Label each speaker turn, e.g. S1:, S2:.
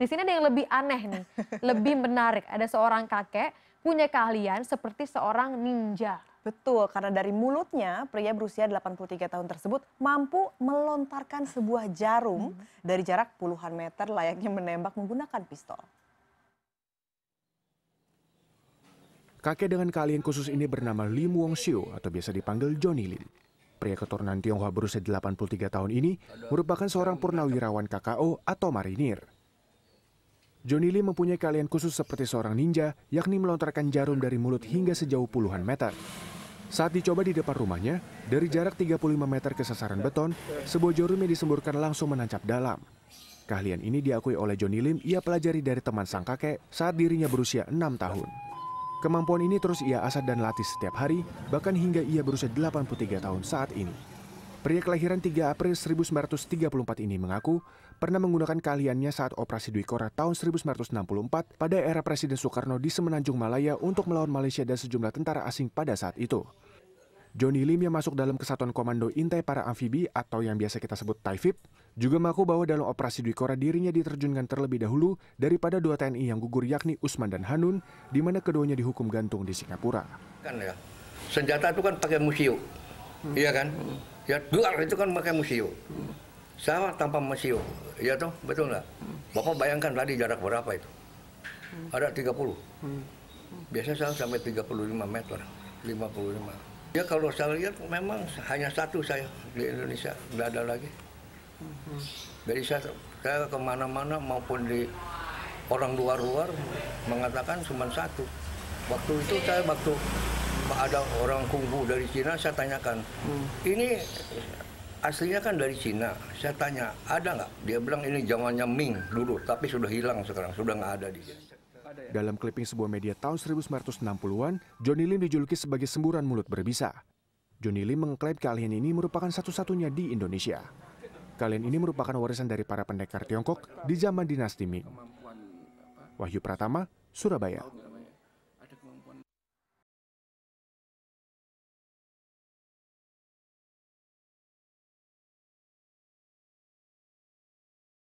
S1: Di sini ada yang lebih aneh nih, lebih menarik. Ada seorang kakek punya keahlian seperti seorang ninja. Betul, karena dari mulutnya pria berusia 83 tahun tersebut mampu melontarkan sebuah jarum hmm. dari jarak puluhan meter layaknya menembak menggunakan pistol.
S2: Kakek dengan keahlian khusus ini bernama Lim Wong Xiu atau biasa dipanggil Johnny Lim. Pria keturunan Tionghoa berusia 83 tahun ini merupakan seorang purnawirawan KKO atau marinir. Johnny Lee mempunyai keahlian khusus seperti seorang ninja, yakni melontarkan jarum dari mulut hingga sejauh puluhan meter. Saat dicoba di depan rumahnya, dari jarak 35 meter ke sasaran beton, sebuah jarum yang disemburkan langsung menancap dalam. Keahlian ini diakui oleh Johnny Lim ia pelajari dari teman sang kakek saat dirinya berusia 6 tahun. Kemampuan ini terus ia asah dan latih setiap hari, bahkan hingga ia berusia 83 tahun saat ini. Pria kelahiran 3 April 1934 ini mengaku pernah menggunakan keahliannya saat operasi Dwi Kora tahun 1964 pada era Presiden Soekarno di Semenanjung Malaya untuk melawan Malaysia dan sejumlah tentara asing pada saat itu. Johnny Lim yang masuk dalam Kesatuan Komando Intai Para Amfibi atau yang biasa kita sebut Taifib, juga mengaku bahwa dalam operasi Dwi Kora dirinya diterjunkan terlebih dahulu daripada dua TNI yang gugur yakni Usman dan Hanun di mana keduanya dihukum gantung di Singapura.
S1: Kan ya, senjata itu kan pakai musio, iya kan? ya dolar itu kan pakai museum sama tanpa museum ya toh betul nggak bapak bayangkan tadi jarak berapa itu ada 30 biasanya saya sampai 35 meter 55 ya kalau saya lihat memang hanya satu saya di Indonesia nggak ada lagi jadi saya, saya kemana-mana maupun di orang luar-luar mengatakan cuma satu waktu itu saya waktu ada orang kungfu dari Cina, saya tanyakan, hmm. ini aslinya kan dari Cina. Saya tanya, ada nggak? Dia bilang ini zamannya Ming dulu, tapi sudah hilang sekarang, sudah nggak ada di sini.
S2: Ya? Dalam clipping sebuah media tahun 1960-an, Johnny Lim dijuluki sebagai semburan mulut berbisa. Johnny Lim mengklaim keahlian ini merupakan satu-satunya di Indonesia. Kalian ini merupakan warisan dari para pendekar Tiongkok di zaman dinasti Ming. Wahyu Pratama, Surabaya.